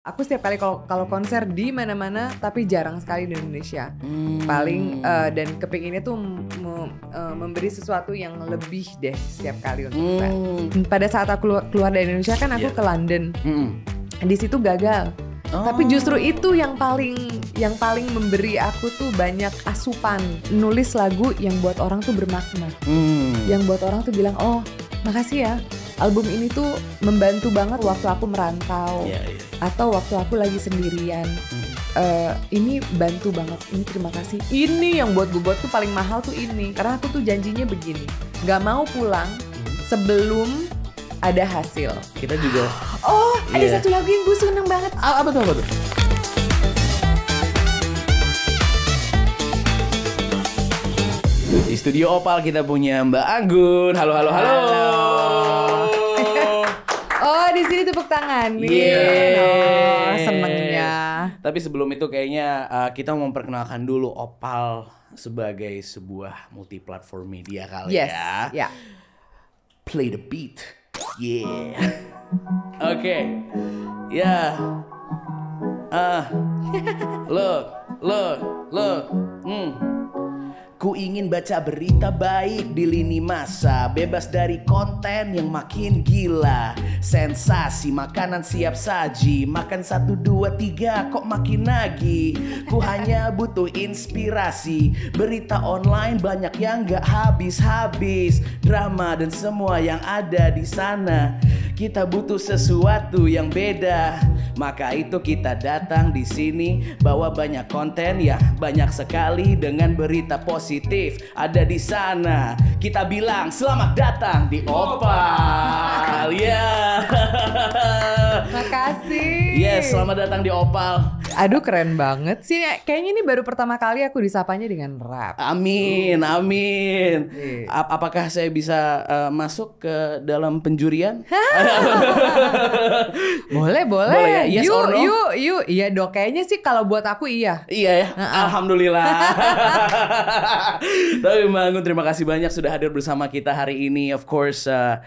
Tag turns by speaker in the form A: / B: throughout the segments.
A: aku setiap kali kalau konser di mana-mana tapi jarang sekali di Indonesia hmm. paling uh, dan ini tuh me, uh, memberi sesuatu yang lebih deh setiap kali untuk hmm. pada saat aku keluar, keluar dari Indonesia kan aku yeah. ke London hmm. di situ gagal Oh. Tapi justru itu yang paling yang paling memberi aku tuh banyak asupan nulis lagu yang buat orang tuh bermakna. Hmm. Yang buat orang tuh bilang, "Oh, makasih ya album ini tuh membantu banget waktu aku merantau yeah, yeah. atau waktu aku lagi sendirian. Mm. Uh, ini bantu banget. Ini terima kasih. Ini yang buat gue buat tuh paling mahal tuh ini karena aku tuh janjinya begini, nggak mau pulang sebelum ada hasil. Kita juga. Oh, yeah. ada iya. satu lagi yang gue seneng banget. Apa tuh? Apa tuh?
B: Di studio Opal kita punya Mbak Anggun. Halo, halo, halo. halo
A: tepuk tangan. Yeah. Oh, senengnya.
B: Tapi sebelum itu kayaknya uh, kita mau memperkenalkan dulu Opal sebagai sebuah multiplatform media kali yes. ya. Yeah. Play the beat. Yeah. Oke. Okay. Ya. Yeah. Ah. Uh. look, look, look. Hmm. Ku ingin baca berita baik di lini masa Bebas dari konten yang makin gila Sensasi makanan siap saji Makan satu dua tiga kok makin nagi Ku hanya butuh inspirasi Berita online banyak yang gak habis-habis Drama dan semua yang ada di sana kita butuh sesuatu yang beda. Maka itu kita datang di sini bawa banyak konten ya, banyak sekali dengan berita positif positif ada di sana. Kita bilang selamat datang di Opal. Ya. Yeah.
A: Makasih. Yes, selamat datang di Opal. Aduh keren banget sih. Kayaknya ini baru pertama kali aku disapanya dengan rap.
B: Amin, amin. Iya. apakah saya bisa eh, masuk ke dalam penjurian?
A: boleh, boleh.
B: boleh ya? Yes you, or no? You,
A: you, iya dok. Kayaknya sih kalau buat aku iya. Iya ya.
B: Alhamdulillah. Tapi Manggun terima kasih banyak sudah hadir bersama kita hari ini. Of course, uh,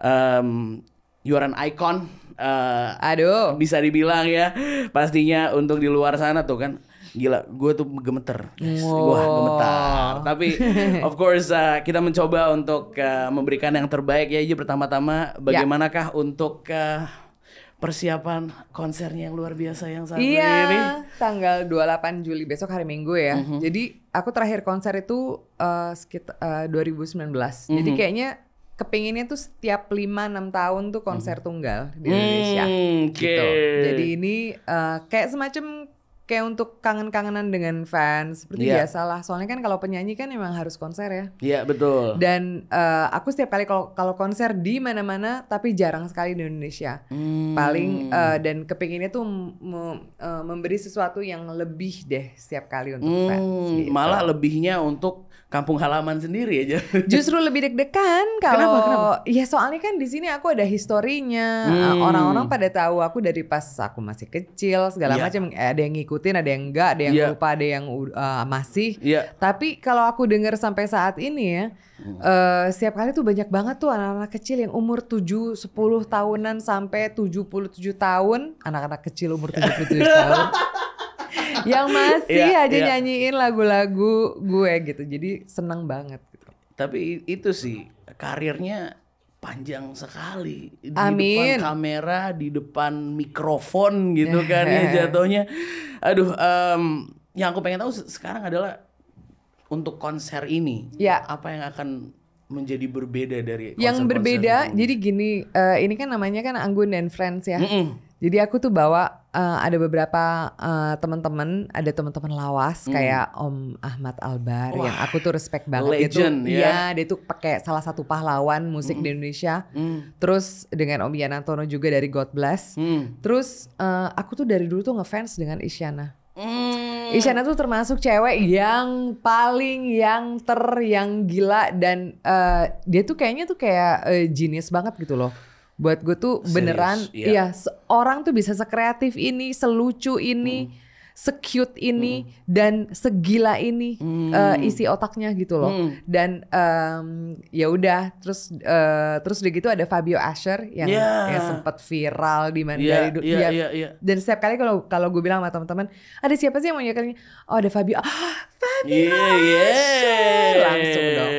B: um, you are an icon. Uh, Aduh, bisa dibilang ya. Pastinya untuk di luar sana tuh kan gila gue tuh gemeter wow. gue gemetar tapi of course uh, kita mencoba untuk uh, memberikan yang terbaik ya jadi pertama-tama ya. bagaimanakah yeah. untuk uh, persiapan konsernya yang luar biasa
A: yang satu iya, ini. tanggal 28 Juli besok hari Minggu ya. Mm -hmm. Jadi aku terakhir konser itu uh, sekitar uh, 2019. Mm -hmm. Jadi kayaknya kepinginnya tuh setiap 5-6 tahun tuh konser hmm. tunggal di Indonesia hmm, gitu. Jadi ini uh, kayak semacam kayak untuk kangen-kangenan dengan fans seperti yeah. biasalah. Soalnya kan kalau penyanyi kan emang harus konser ya. Iya,
B: yeah, betul.
A: Dan uh, aku setiap kali kalau kalau konser di mana-mana tapi jarang sekali di Indonesia. Hmm. Paling uh, dan kepinginnya tuh me, uh, memberi sesuatu yang lebih deh setiap kali untuk hmm, fans gitu. Malah
B: lebihnya untuk kampung halaman sendiri aja. Justru
A: lebih deg-degan kalau kenapa, ya soalnya kan di sini aku ada historinya. orang hmm. Orang-orang pada tahu aku dari pas aku masih kecil segala yeah. macam. Ada yang ngikutin, ada yang enggak, ada yang yeah. lupa, ada yang uh, masih. Yeah. Tapi kalau aku dengar sampai saat ini ya, hmm. uh, setiap kali tuh banyak banget tuh anak-anak kecil yang umur 7, 10 tahunan sampai 77 tahun, anak-anak kecil umur 77 tahun yang masih yeah, aja yeah. nyanyiin lagu-lagu gue gitu. Jadi seneng banget gitu. Tapi itu sih karirnya
B: panjang sekali di Amin. depan kamera, di depan mikrofon gitu kan ya jatuhnya. Aduh, um, yang aku pengen tahu sekarang adalah untuk konser ini ya. apa yang akan menjadi berbeda dari konser yang berbeda. Konser
A: jadi gini, uh, ini kan namanya kan Anggun dan Friends ya. Mm -mm. Jadi aku tuh bawa uh, ada beberapa uh, teman-teman, ada teman-teman lawas hmm. kayak Om Ahmad Albar Wah, yang aku tuh respect banget. Legend, dia tuh, iya, ya. Yeah. dia tuh pakai salah satu pahlawan musik hmm. di Indonesia. Hmm. Terus dengan Om Yana Antono juga dari God Bless. Hmm. Terus uh, aku tuh dari dulu tuh ngefans dengan Isyana. Hmm. Isyana tuh termasuk cewek yang paling yang ter yang gila dan uh, dia tuh kayaknya tuh kayak uh, genius banget gitu loh buat gue tuh Serius, beneran yeah. ya iya, orang tuh bisa sekreatif ini, selucu ini, hmm. secute ini hmm. dan segila ini hmm. uh, isi otaknya gitu loh. Hmm. Dan um, ya udah terus uh, terus udah gitu ada Fabio Asher yang yeah. ya sempat viral di mana yeah, dari yeah, yeah, yeah. dan setiap kali kalau kalau gue bilang sama teman-teman ada siapa sih yang mau nyanyi oh ada Fabio ah,
B: tapi yes. Asher. Langsung dong.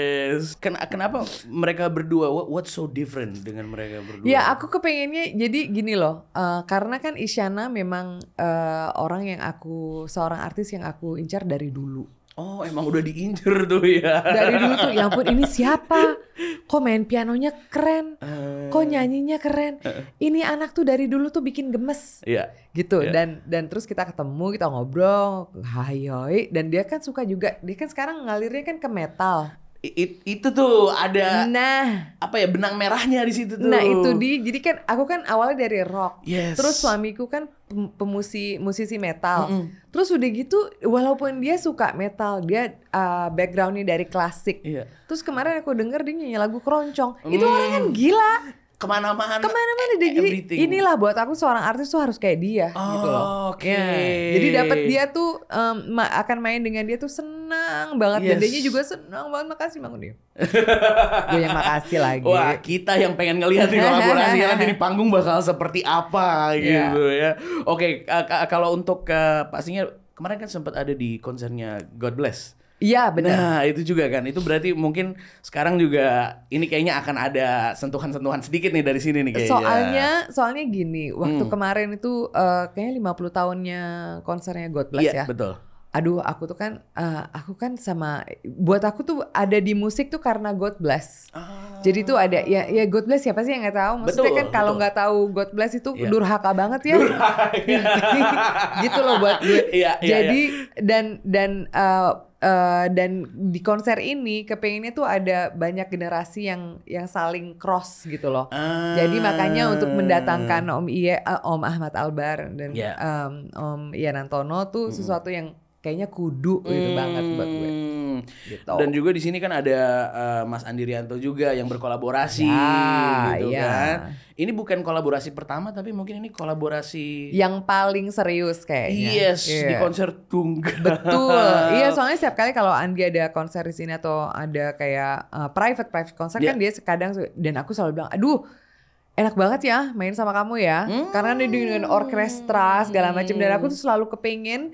B: Ken kenapa mereka berdua? What, what's so different dengan mereka berdua? Ya
A: aku kepengennya jadi gini loh. Uh, karena kan Isyana memang uh, orang yang aku seorang artis yang aku incar dari dulu Oh
B: emang udah diinjer tuh ya. Dari dulu tuh ya ampun ini
A: siapa? Kok main pianonya keren? Eh. Kok nyanyinya keren? Eh. Ini anak tuh dari dulu tuh bikin gemes. Yeah. Gitu yeah. dan dan terus kita ketemu kita ngobrol, hayoi dan dia kan suka juga dia kan sekarang ngalirnya kan ke metal. It, itu tuh ada nah apa ya benang merahnya di situ tuh nah itu di jadi kan aku kan awalnya dari rock yes. terus suamiku kan pemusi musisi metal mm -hmm. terus udah gitu walaupun dia suka metal dia uh, backgroundnya dari klasik yeah. terus kemarin aku denger dia nyanyi lagu keroncong mm. itu orang kan gila kemana-mana kemana-mana deh jadi inilah buat aku seorang artis tuh harus kayak dia oh, gitu loh oh, ya. oke okay. yeah. jadi dapat dia tuh um, akan main dengan dia tuh senang banget yes. dia juga senang banget makasih bang dia
B: gue yang makasih lagi wah kita yang pengen ngelihat di kolaborasi nanti di panggung bakal seperti apa iya. gitu ya oke okay, uh, kalau untuk uh, pastinya kemarin kan sempat ada di konsernya God Bless Iya benar. Nah itu juga kan, itu berarti mungkin sekarang juga ini kayaknya akan ada sentuhan-sentuhan sedikit nih dari sini nih kayaknya. Soalnya,
A: soalnya gini, waktu hmm. kemarin itu uh, kayaknya 50 tahunnya konsernya God Bless iya, ya. Iya betul. Aduh aku tuh kan, uh, aku kan sama, buat aku tuh ada di musik tuh karena God Bless. Ah. Jadi tuh ada, ya ya God Bless siapa sih yang nggak tau? Maksudnya betul, kan kalau nggak tahu God Bless itu yeah. durhaka banget ya. Durhaka.
B: gitu loh buat gue. Yeah, yeah, Jadi
A: yeah. dan dan uh, Eh, dan di konser ini kepengennya tuh ada banyak generasi yang yang saling cross gitu loh. Uh, Jadi makanya untuk mendatangkan ah. Om Iye, uh, Om Ahmad Albar dan yeah. Ya. um, Om Ian Antono tuh mm. sesuatu yang kayaknya kudu gitu mm. banget buat gue.
B: Gitu. Dan juga di sini kan ada uh, Mas Andi juga yang berkolaborasi ya, gitu ya. kan. Ini bukan kolaborasi pertama tapi mungkin ini kolaborasi yang
A: paling serius kayaknya. Yes, yeah. di iya. konser
B: tunggal. Betul. iya,
A: soalnya setiap kali kalau Andi ada konser di sini atau ada kayak uh, private private konser yeah. kan dia kadang dan aku selalu bilang, "Aduh, enak banget ya main sama kamu ya." Hmm. Karena dia dengan orkestra segala macam dan aku tuh selalu kepingin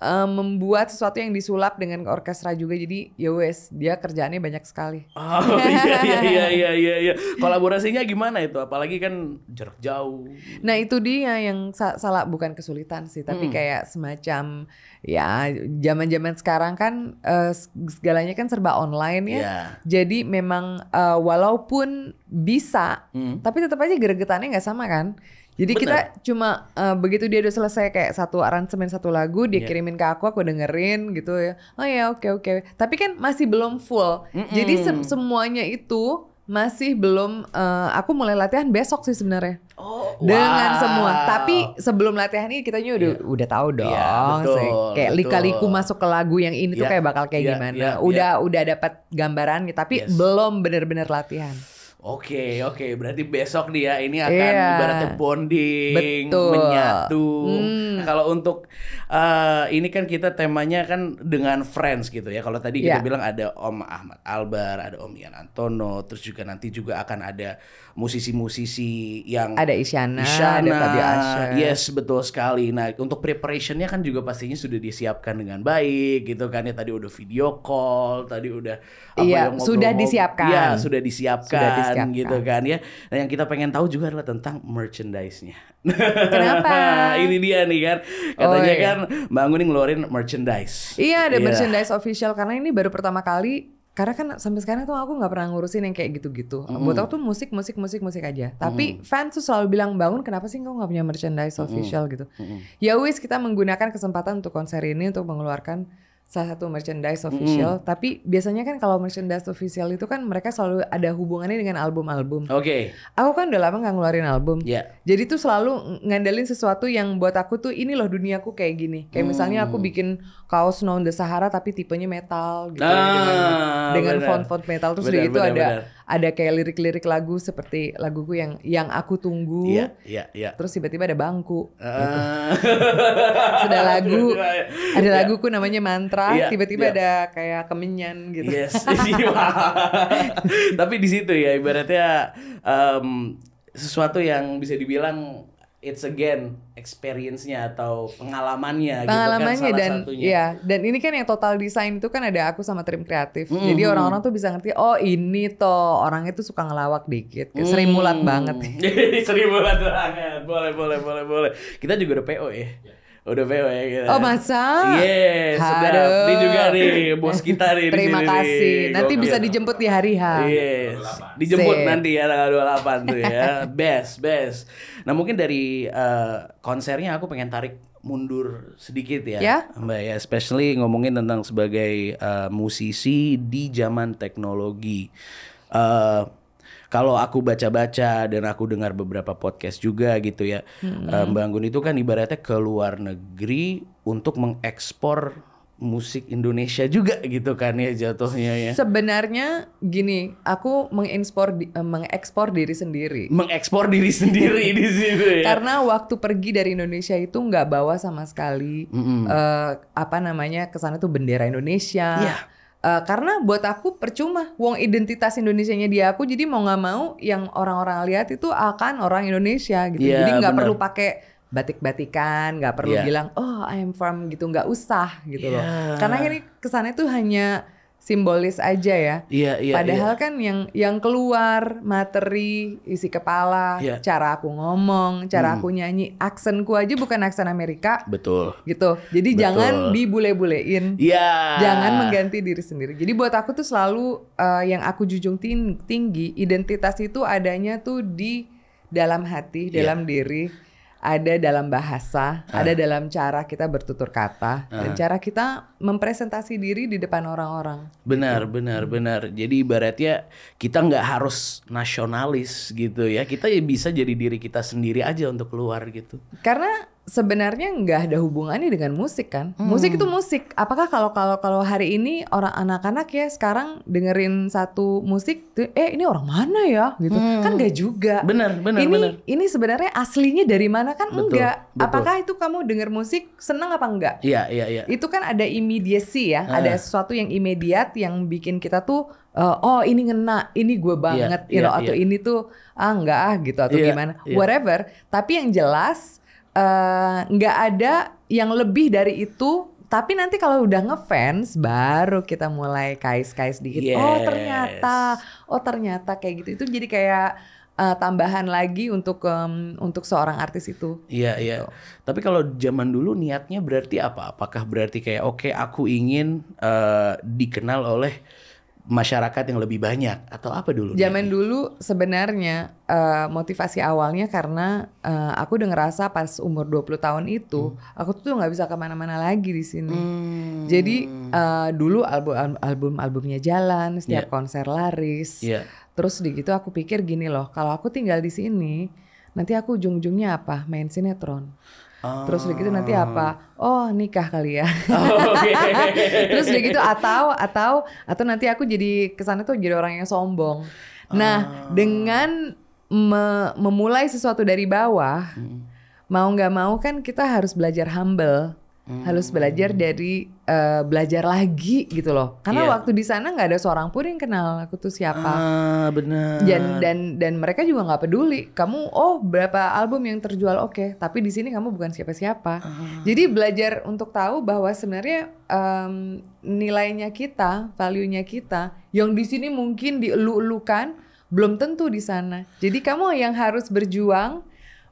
A: um, membuat sesuatu yang disulap dengan orkestra juga jadi ya wes dia kerjaannya banyak sekali. Oh
B: iya iya iya, iya iya iya. iya. Kolaborasinya gimana itu? Apalagi kan jarak jauh.
A: Nah, itu dia yang salah bukan kesulitan sih, tapi hmm. kayak semacam ya zaman-zaman sekarang kan uh, segalanya kan serba online ya. Yeah. Jadi memang uh, walaupun bisa, hmm. tapi tetap aja geregetannya nggak sama kan. Jadi Bener. kita cuma uh, begitu dia udah selesai kayak satu aransemen satu lagu dia yeah. kirimin ke aku, aku dengerin gitu ya. Oh ya oke okay, oke. Okay. Tapi kan masih belum full. Mm -mm. Jadi sem semuanya itu masih belum uh, aku mulai latihan besok sih sebenarnya. Oh, dengan semua. Tapi sebelum latihan ini kita udah yeah. udah tahu iya, dong. Yeah, betul, sih. Kayak lika-liku masuk ke lagu yang ini yeah, tuh iya, kayak bakal kayak yeah, gimana. Yeah, iya. udah yeah. udah dapat gambaran tapi yes. belum bener-bener latihan. Oke, okay,
B: oke. Okay. Berarti besok dia ya, ini akan yeah. ibaratnya bonding, Betul. menyatu. Hmm. Kalau untuk uh, ini kan kita temanya kan dengan friends gitu ya. Kalau tadi yeah. kita iya. bilang ada Om Ahmad Albar, ada Om Ian Antono, terus juga nanti juga akan ada musisi-musisi yang ada Isyana, Isyana ada Fabio Asher. Yes, betul sekali. Nah, untuk preparationnya kan juga pastinya sudah disiapkan dengan baik gitu kan ya. Tadi udah video call, tadi udah apa yeah, yang ngobrol, sudah disiapkan. Ya, sudah disiapkan, sudah disiapkan gitu kan ya. Nah, yang kita pengen tahu juga adalah tentang merchandise-nya.
A: Kenapa? Ini
B: dia nih kan. Katanya oh, iya. kan Mbak Anggun ngeluarin merchandise. Iya, ada yeah. merchandise
A: official karena ini baru pertama kali karena kan sampai sekarang tuh aku nggak pernah ngurusin yang kayak gitu-gitu. Mm. Buat aku tuh musik, musik, musik, musik aja. Tapi mm. fans tuh selalu bilang bangun, kenapa sih kau nggak punya merchandise official mm. gitu? Mm. Ya wis kita menggunakan kesempatan untuk konser ini untuk mengeluarkan salah satu merchandise official. Mm. Tapi biasanya kan kalau merchandise official itu kan mereka selalu ada hubungannya dengan album-album. Oke. Okay. Aku kan udah lama nggak ngeluarin album. Yeah. Jadi tuh selalu ngandelin sesuatu yang buat aku tuh ini loh duniaku kayak gini. Kayak mm. misalnya aku hmm. bikin kaos Non the Sahara tapi tipenya metal gitu ya, ah, dengan, font-font metal terus bener, udah gitu bener, ada bener ada kayak lirik-lirik lagu seperti laguku yang yang aku tunggu. Iya, iya, iya. Terus tiba-tiba ada bangku. Uh. Gitu. ada lagu, iya, iya. ada yeah. laguku namanya mantra. tiba tiba-tiba yeah. ada kayak kemenyan gitu. Yes. Iya.
B: Tapi di situ ya ibaratnya um, sesuatu yang bisa dibilang it's again experience-nya atau pengalamannya, pengalamannya gitu kan salah dan, satunya. Iya,
A: dan ini kan yang total design itu kan ada aku sama tim kreatif. Mm -hmm. Jadi orang-orang tuh bisa ngerti, oh ini toh orangnya tuh suka ngelawak dikit, kayak mm. serimulat banget.
B: Jadi serimulat banget. Boleh, boleh, boleh, boleh. Kita juga udah PO ya. Yeah udah BO ya kita. Oh
A: masa? Yes, sudah. sudah. Ini juga
B: nih bos kita nih. Terima di sini, kasih. Nanti bisa
A: dijemput di hari H.
B: Yes, 28. dijemput Sip. nanti ya tanggal 28 tuh ya. best, best. Nah mungkin dari uh, konsernya aku pengen tarik mundur sedikit ya, yeah. Mbak ya, especially ngomongin tentang sebagai uh, musisi di zaman teknologi. Uh, kalau aku baca-baca dan aku dengar beberapa podcast juga gitu ya hmm. Mbak Anggun itu kan ibaratnya ke luar negeri untuk mengekspor musik Indonesia juga gitu kan ya jatuhnya ya.
A: Sebenarnya gini, aku mengekspor di, eh, mengekspor diri sendiri.
B: Mengekspor diri sendiri di situ ya. Karena
A: waktu pergi dari Indonesia itu nggak bawa sama sekali mm -hmm. uh, apa namanya kesana tuh bendera Indonesia. Yeah Uh, karena buat aku percuma uang identitas Indonesia-nya dia aku jadi mau nggak mau yang orang-orang lihat itu akan orang Indonesia gitu yeah, jadi nggak perlu pakai batik-batikan nggak perlu yeah. bilang oh I'm from gitu nggak usah gitu yeah. loh karena ini kesannya tuh hanya simbolis aja ya.
B: Iya, iya. Padahal iya. kan
A: yang yang keluar materi, isi kepala, iya. cara aku ngomong, cara hmm. aku nyanyi, aksenku aja bukan aksen Amerika. Betul. Gitu. Jadi Betul. jangan dibule-bulein. Iya. Jangan mengganti diri sendiri. Jadi buat aku tuh selalu uh, yang aku jujung tinggi, identitas itu adanya tuh di dalam hati, iya. dalam diri ada dalam bahasa, uh. ada dalam cara kita bertutur kata, uh. dan ah. cara kita mempresentasi diri di depan orang-orang.
B: Benar, gitu. benar, benar. Jadi ibaratnya kita nggak harus nasionalis gitu ya, kita ya bisa jadi diri kita sendiri aja untuk keluar gitu.
A: Karena sebenarnya nggak ada hubungannya dengan musik kan. Hmm. Musik itu musik. Apakah kalau kalau kalau hari ini orang anak-anak ya sekarang dengerin satu musik, eh ini orang mana ya gitu. Hmm. Kan nggak juga. Bener, bener, ini, bener. Ini sebenarnya aslinya dari mana kan betul, enggak. Betul. Apakah itu kamu denger musik senang apa enggak? Iya, iya, iya. Itu kan ada imediasi ya. Ah. Ada sesuatu yang imediat yang bikin kita tuh uh, oh ini ngena, ini gue iya, banget, yeah, you iya, know, yeah, atau yeah. ini tuh ah enggak ah gitu atau yeah, gimana. Yeah. Whatever. Tapi yang jelas Eh, nggak uh, ada yang lebih dari itu tapi nanti kalau udah ngefans baru kita mulai kais-kais dikit oh, yes. oh ternyata oh ternyata kayak gitu itu jadi kayak uh, tambahan lagi untuk um, untuk seorang artis itu iya gitu. iya tapi kalau
B: zaman dulu niatnya berarti apa apakah berarti kayak oke okay, aku ingin uh, dikenal oleh masyarakat yang lebih banyak atau apa dulu? Zaman
A: dulu sebenarnya uh, motivasi awalnya karena uh, aku udah ngerasa pas umur 20 tahun itu hmm. aku tuh nggak bisa kemana-mana lagi di sini. Hmm. Jadi uh, dulu album album albumnya jalan, setiap yeah. konser laris. Yeah. Terus di gitu aku pikir gini loh, kalau aku tinggal di sini nanti aku ujung-ujungnya apa? Main sinetron. Terus udah gitu nanti oh. apa? Oh nikah kali ya. Oh, okay. Terus udah gitu atau atau atau nanti aku jadi kesana tuh jadi orang yang sombong. Nah oh. dengan me memulai sesuatu dari bawah, hmm. mau nggak mau kan kita harus belajar humble. Hmm. Harus belajar dari uh, belajar lagi gitu loh. Karena yeah. waktu di sana nggak ada seorang pun yang kenal aku tuh siapa. Ah,
B: benar. Dan dan
A: dan mereka juga nggak peduli. Kamu oh berapa album yang terjual oke, okay. tapi di sini kamu bukan siapa-siapa. Ah. Jadi belajar untuk tahu bahwa sebenarnya um, nilainya kita, value-nya kita yang di sini mungkin dielulukan belum tentu di sana. Jadi kamu yang harus berjuang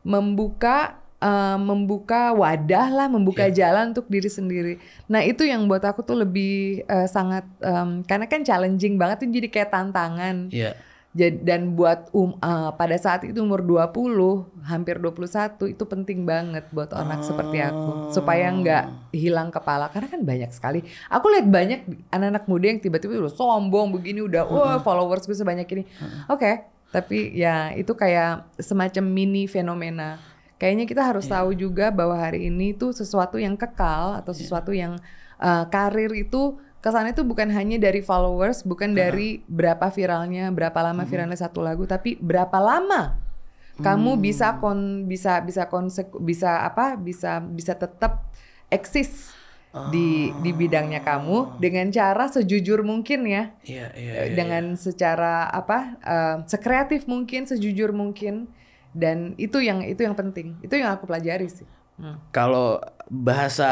A: membuka uh, membuka wadah lah, membuka yeah. jalan untuk diri sendiri. Nah itu yang buat aku tuh lebih uh, sangat um, karena kan challenging banget tuh jadi kayak tantangan. Yeah. dan buat um, uh, pada saat itu umur 20, hampir 21 itu penting banget buat anak oh. seperti aku supaya nggak hilang kepala karena kan banyak sekali. Aku lihat banyak anak-anak muda yang tiba-tiba udah sombong begini udah wah uh -huh. followers bisa banyak ini. Uh Oke, okay. tapi ya itu kayak semacam mini fenomena Kayaknya kita harus yeah. tahu juga bahwa hari ini itu sesuatu yang kekal atau iya. sesuatu yeah. yang uh, karir itu kesannya itu bukan hanya dari followers, bukan -huh. dari berapa viralnya, berapa lama hmm. viralnya satu lagu, tapi berapa lama hmm. kamu bisa kon bisa bisa konsek bisa apa bisa bisa tetap eksis oh. di di bidangnya kamu ah. dengan cara sejujur mungkin ya,
B: yeah, iya, iya, yeah, yeah, dengan
A: secara apa uh, sekreatif mungkin, sejujur mungkin dan itu yang itu yang penting itu yang aku pelajari sih hmm.
B: kalau bahasa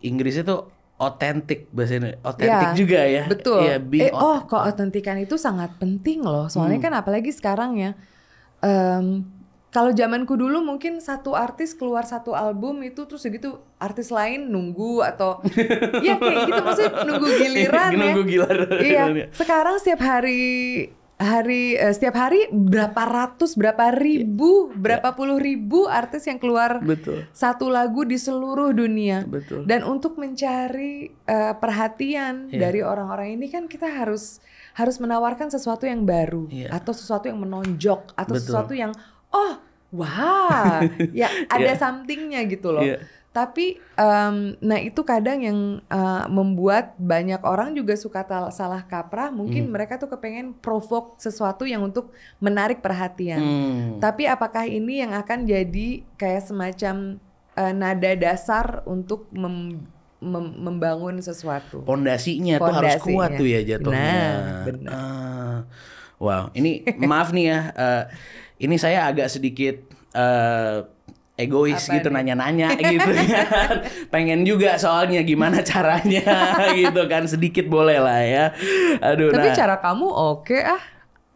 B: Inggris itu otentik bahasanya otentik ya, juga
A: ya betul ya, eh, oh kok otentikan itu sangat penting loh soalnya hmm. kan apalagi sekarang ya um, kalau zamanku dulu mungkin satu artis keluar satu album itu terus segitu artis lain nunggu atau
B: ya kayak gitu maksudnya nunggu giliran ya nunggu giliran iya ya.
A: sekarang setiap hari hari uh, setiap hari berapa ratus berapa iya. ribu yeah. berapa yeah. puluh ribu artis yang keluar Betul. satu lagu di seluruh dunia Betul. dan untuk mencari uh, perhatian yeah. dari orang-orang ini kan kita harus harus menawarkan sesuatu yang baru yeah. atau sesuatu yang menonjok atau Betul. sesuatu yang oh wah ya ada yeah. somethingnya gitu loh yeah tapi um, nah itu kadang yang uh, membuat banyak orang juga suka salah kaprah. Mungkin hmm. mereka tuh kepengen provok sesuatu yang untuk menarik perhatian. Hmm. Tapi apakah ini yang akan jadi kayak semacam uh, nada dasar untuk mem mem membangun sesuatu. Pondasinya tuh harus kuat tuh ya jatuhnya. Nah,
B: Uh, wow, ini maaf nih ya. Uh, ini saya agak sedikit uh, egois Apa gitu nanya-nanya gitu kan. pengen juga soalnya gimana caranya gitu kan sedikit boleh lah ya aduh tapi nah. cara kamu oke okay, ah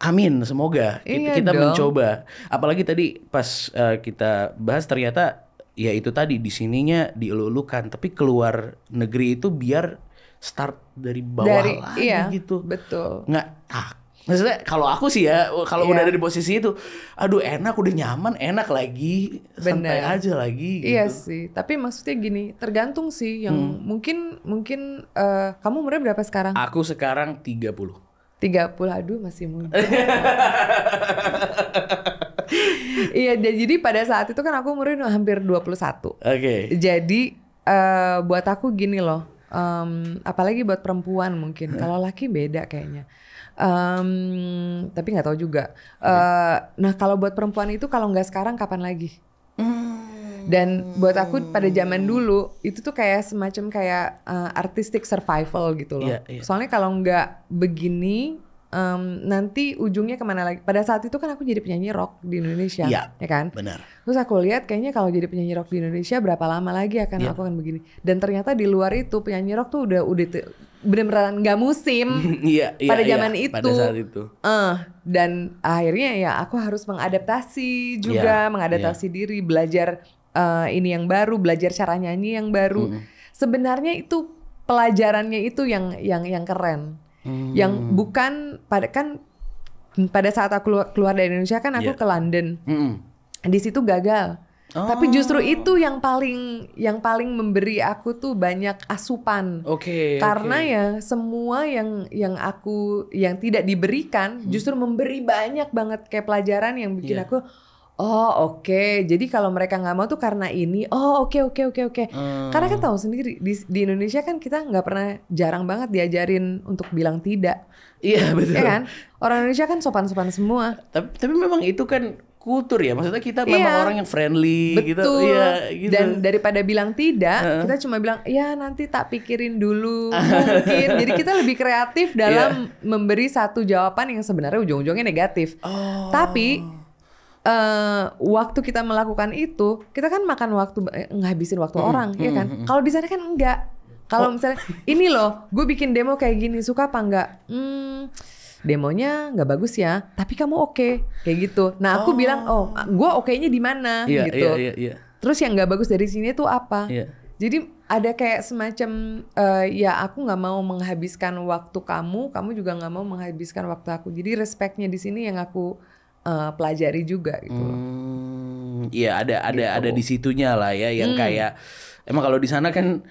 B: Amin, semoga
A: iya kita, mencoba.
B: Apalagi tadi pas uh, kita bahas ternyata ya itu tadi di sininya dielulukan, tapi keluar negeri itu biar start dari bawah dari, lagi iya,
A: gitu. Betul.
B: Nggak ah, Maksudnya kalau aku sih ya, kalau yeah. udah iya. ada di posisi itu, aduh enak udah nyaman, enak lagi, Bener. santai aja lagi. Iya gitu. Iya sih,
A: tapi maksudnya gini, tergantung sih yang hmm. mungkin mungkin uh, kamu umurnya berapa sekarang?
B: Aku sekarang 30. 30,
A: aduh masih muda. iya, jadi pada saat itu kan aku umurnya hampir 21. Oke. Okay. Jadi uh, buat aku gini loh, um, apalagi buat perempuan mungkin, hmm. kalau laki beda kayaknya. Um, tapi nggak tahu juga. Okay. Eh, nah kalau buat perempuan itu kalau nggak sekarang kapan lagi? Hmm. Dan buat aku pada zaman dulu itu tuh kayak semacam kayak uh, artistic survival gitu loh. Yeah, yeah. Soalnya kalau nggak begini um, nanti ujungnya kemana lagi? Pada saat itu kan aku jadi penyanyi rock di Indonesia, ya, ya kan? Benar. Terus aku lihat kayaknya kalau jadi penyanyi rock di Indonesia berapa lama lagi akan ya. aku akan begini? Dan ternyata di luar itu penyanyi rock tuh udah udah benar-benar nggak musim
B: ya, ya, pada iya, zaman iya, itu. Pada saat itu.
A: Uh, dan akhirnya ya aku harus mengadaptasi juga, ya, mengadaptasi ya. diri, belajar uh, ini yang baru, belajar cara nyanyi yang baru. Hmm. Sebenarnya itu pelajarannya itu yang yang yang keren hmm. yang bukan pada kan pada saat aku keluar dari Indonesia kan aku yeah. ke London mm. di situ gagal Oh. Tapi justru itu yang paling yang paling memberi aku tuh banyak asupan. Okay, Karena okay. ya semua yang yang aku yang tidak diberikan hmm. justru memberi banyak banget kayak pelajaran yang bikin yeah. aku Oh oke, okay. jadi kalau mereka nggak mau tuh karena ini. Oh oke okay, oke okay, oke okay, oke. Okay. Hmm. Karena kan tahu sendiri di, di Indonesia kan kita nggak pernah jarang banget diajarin untuk bilang tidak. Iya, iya betul. Iya kan? Orang Indonesia kan sopan-sopan semua. Tapi, tapi memang
B: itu kan kultur ya. Maksudnya kita memang iya. orang yang friendly gitu. betul. gitu. Iya. Gitu. Dan
A: daripada bilang tidak, uh. kita cuma bilang ya nanti tak pikirin dulu mungkin. jadi kita lebih kreatif dalam yeah. memberi satu jawaban yang sebenarnya ujung-ujungnya negatif. Oh. Tapi uh, waktu kita melakukan itu, kita kan makan waktu eh, ngabisin waktu hmm, orang, hmm, ya kan? Hmm, Kalau di sana kan enggak. Kalau oh. misalnya ini loh, gue bikin demo kayak gini suka apa enggak? Hmm, demonya nggak bagus ya, tapi kamu oke okay. kayak gitu. Nah aku oh. bilang oh, oh gue oke-nya di mana yeah, gitu. Yeah, yeah, yeah. Terus yang nggak bagus dari sini tuh apa? Yeah. Jadi ada kayak semacam uh, ya aku nggak mau menghabiskan waktu kamu, kamu juga nggak mau menghabiskan waktu aku. Jadi respeknya di sini yang aku uh, pelajari juga gitu. Hmm,
B: iya ada ada gitu. ada di situnya lah ya yang hmm. kayak emang kalau di sana kan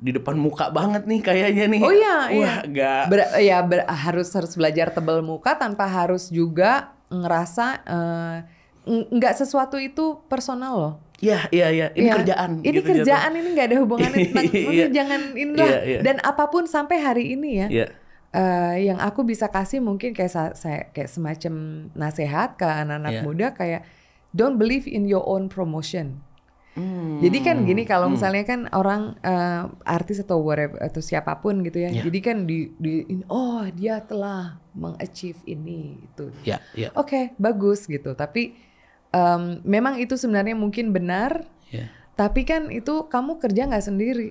B: di depan muka banget nih kayaknya nih. Oh iya, Wah, iya. Gak... Ber,
A: ya ber, harus harus belajar tebel muka tanpa harus juga ngerasa uh, nggak sesuatu itu personal loh.
B: Iya, iya, iya. Ini ya. kerjaan. Ini gitu kerjaan
A: jatuh. ini nggak ada hubungannya tentang ya. jangan inilah. Ya, ya. Dan apapun sampai hari ini ya. ya uh, yang aku bisa kasih mungkin kayak saya kayak semacam nasihat ke anak-anak yeah. muda kayak don't believe in your own promotion.
B: Mm. Jadi kan gini kalau mm.
A: misalnya kan orang uh, artis atau whatever atau siapapun gitu ya. Yeah. Jadi kan di, di oh dia telah mengachieve ini itu. yeah, yeah. Oke, okay, bagus gitu. Tapi um, memang itu sebenarnya mungkin benar. Yeah. Tapi kan itu kamu kerja nggak sendiri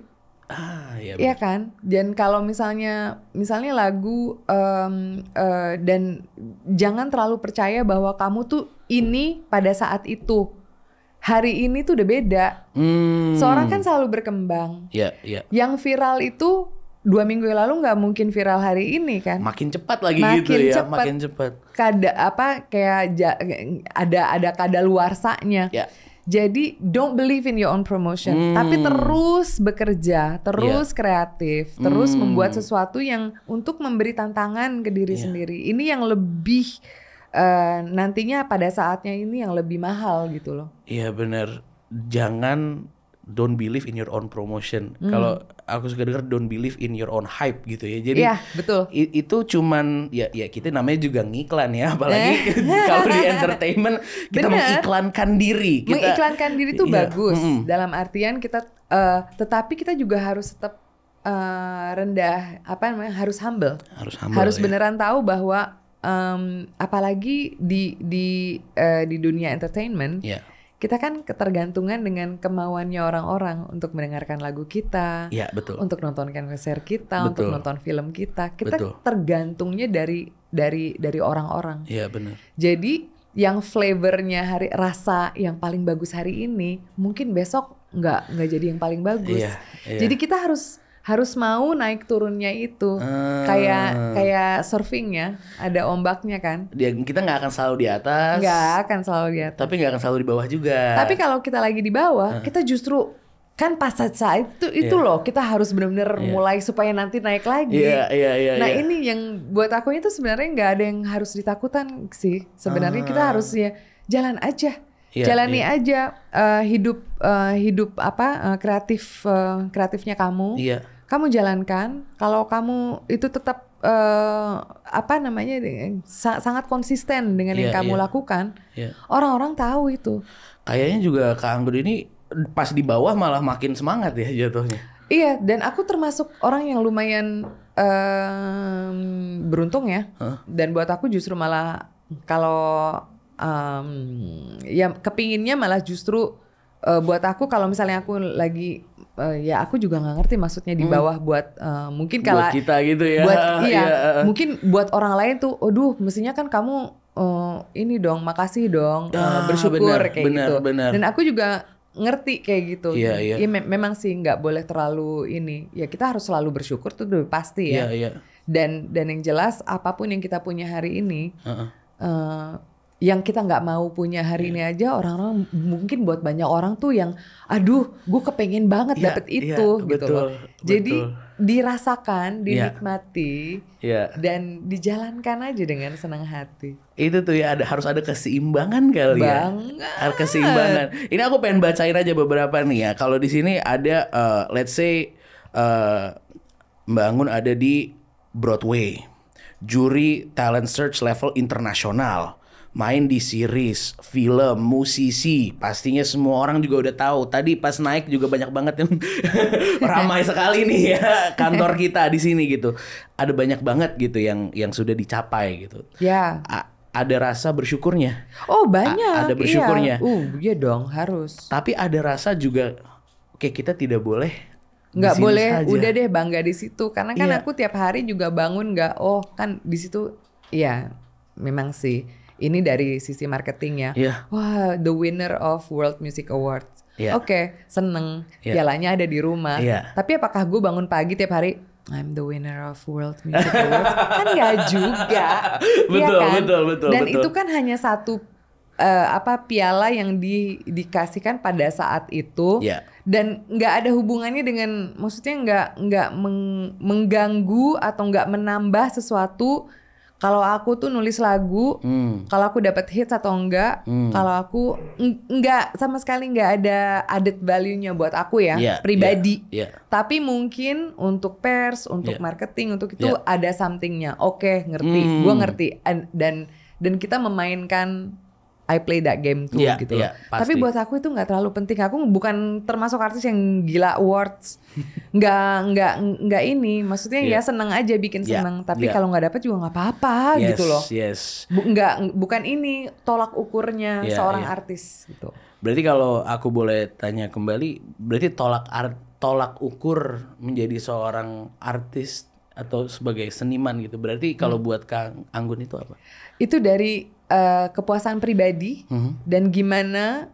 A: Ah, iya, iya kan? Dan kalau misalnya misalnya lagu um, uh, dan jangan terlalu percaya bahwa kamu tuh ini pada saat itu hari ini tuh udah beda. Hmm. Seorang kan selalu berkembang. Iya, iya. Yang viral itu dua minggu yang lalu nggak mungkin viral hari ini kan? Makin cepat lagi makin gitu ya, cepet. makin cepat. Kada apa kayak ja, ada ada kada luarsanya. Ya. Jadi don't believe in your own promotion, hmm. tapi terus bekerja, terus yeah. kreatif, terus hmm. membuat sesuatu yang untuk memberi tantangan ke diri yeah. sendiri. Ini yang lebih uh, nantinya pada saatnya ini yang lebih mahal gitu loh.
B: Iya yeah, benar. Jangan don't believe in your own promotion. Hmm. Kalau aku suka denger don't believe in your own hype gitu ya. Jadi yeah, betul. itu cuman ya ya kita namanya juga ngiklan ya apalagi eh. kalau di entertainment kita Bener. mengiklankan diri. Kita, mengiklankan
A: diri itu iya, bagus mm -hmm. dalam artian kita uh, tetapi kita juga harus tetap uh, rendah apa namanya harus humble.
B: Harus humble. Harus iya.
A: beneran tahu bahwa um, apalagi di di uh, di dunia entertainment yeah kita kan ketergantungan dengan kemauannya orang-orang untuk mendengarkan lagu kita, ya, betul. untuk nontonkan konser kita, betul. untuk nonton film kita. Kita betul. tergantungnya dari dari dari orang-orang. Iya benar. Jadi yang flavornya hari rasa yang paling bagus hari ini mungkin besok nggak nggak jadi yang paling bagus. Ya, ya. Jadi kita harus harus mau naik turunnya itu hmm. kayak kayak surfing ya ada ombaknya kan
B: dia kita nggak akan selalu di atas nggak akan selalu di atas tapi nggak akan selalu di bawah juga tapi
A: kalau kita lagi di bawah hmm. kita justru kan pas saat itu iya. itu yeah. loh kita harus benar-benar yeah. mulai supaya nanti naik lagi. Iya yeah, yeah, Yeah, nah yeah. ini yang buat aku itu sebenarnya nggak ada yang harus ditakutan sih. Sebenarnya kita ah. harus ya jalan aja, Ya, jalani iya. aja uh, hidup uh, hidup apa uh, kreatif uh, kreatifnya kamu. Iya kamu jalankan. Kalau kamu itu tetap uh, apa namanya sa sangat konsisten dengan yeah, yang iya, kamu yeah. lakukan, iya. orang-orang yeah. tahu itu.
B: Kayaknya juga Kak Anggur ini pas di bawah malah makin semangat ya jatuhnya.
A: Iya, dan aku termasuk orang yang lumayan um, beruntung ya. Huh? Dan buat aku justru malah kalau um, ya kepinginnya malah justru uh, buat aku kalau misalnya aku lagi uh, ya aku juga nggak ngerti maksudnya di hmm. bawah hmm. buat uh, mungkin kalau buat kita gitu ya buat iya, iya mungkin buat orang lain tuh aduh mestinya kan kamu uh, ini dong makasih dong ah, bersyukur bener, kayak bener, gitu bener. dan aku juga ngerti kayak gitu ya ya. ya me memang sih nggak boleh terlalu ini ya kita harus selalu bersyukur tuh udah pasti ya Ya, ya dan dan yang jelas apapun yang kita punya hari ini uh -uh. Uh, yang kita nggak mau punya hari yeah. ini aja orang-orang mungkin buat banyak orang tuh yang aduh gue kepengen banget yeah, dapet iya, itu yeah, gitu betul, loh jadi betul. dirasakan iya. dinikmati yeah. Yeah. dan dijalankan aja dengan senang hati
B: itu tuh ya ada harus ada keseimbangan kali Banget. ya harus keseimbangan ini aku pengen bacain aja beberapa nih ya kalau di sini ada uh, let's say uh, eh, bangun ada di Broadway juri talent search level internasional main di series, film, musisi, pastinya semua orang juga udah tahu. Tadi pas naik juga banyak banget yang
A: ramai sekali nih ya kantor
B: kita di sini gitu. Ada banyak banget gitu yang yang sudah dicapai gitu. Ya. A ada rasa bersyukurnya.
A: Oh banyak. A ada bersyukurnya. Iya.
B: Uh, iya dong harus. Tapi ada rasa juga, oke kita
A: tidak boleh
B: nggak boleh saja. udah deh
A: bangga di situ karena kan iya. aku tiap hari juga bangun nggak oh kan di situ ya memang sih ini dari sisi marketing ya. Yeah. Wah, the winner of World Music Awards. Yeah. Oke, okay, seneng. Yeah. Pialanya ada di rumah. Yeah. Tapi apakah gue bangun pagi tiap hari? I'm the winner of World Music Awards. kan nggak juga. Iya betul, ya kan? betul, betul. Dan betul. itu kan hanya satu uh, apa piala yang di, dikasihkan pada saat itu yeah. dan nggak ada hubungannya dengan maksudnya nggak nggak meng, mengganggu atau nggak menambah sesuatu kalau aku tuh nulis lagu, hmm. kalau aku dapat hits atau enggak, hmm. kalau aku enggak sama sekali enggak ada added value-nya buat aku ya, yeah, pribadi. Yeah, yeah. Tapi mungkin untuk pers, untuk yeah. marketing, untuk itu yeah. ada somethingnya. Oke, okay, ngerti. Hmm. Gua ngerti dan dan kita memainkan I play that game too yeah, gitu. Yeah, iya, pasti. Tapi buat aku itu nggak terlalu penting. Aku bukan termasuk artis yang gila awards. nggak nggak nggak ini. Maksudnya yeah. ya iya. seneng aja bikin yeah. seneng. Tapi yeah. kalau nggak dapet juga nggak apa-apa gitu yes, gitu loh.
B: Yes. Bu, nggak
A: bukan ini tolak ukurnya yeah, seorang yeah. artis gitu.
B: Berarti kalau aku boleh tanya kembali, berarti tolak art, tolak ukur menjadi seorang artis atau sebagai seniman gitu. Berarti kalau hmm. buat Kang Anggun itu apa?
A: Itu dari Eh, kepuasan pribadi mm-hmm. dan gimana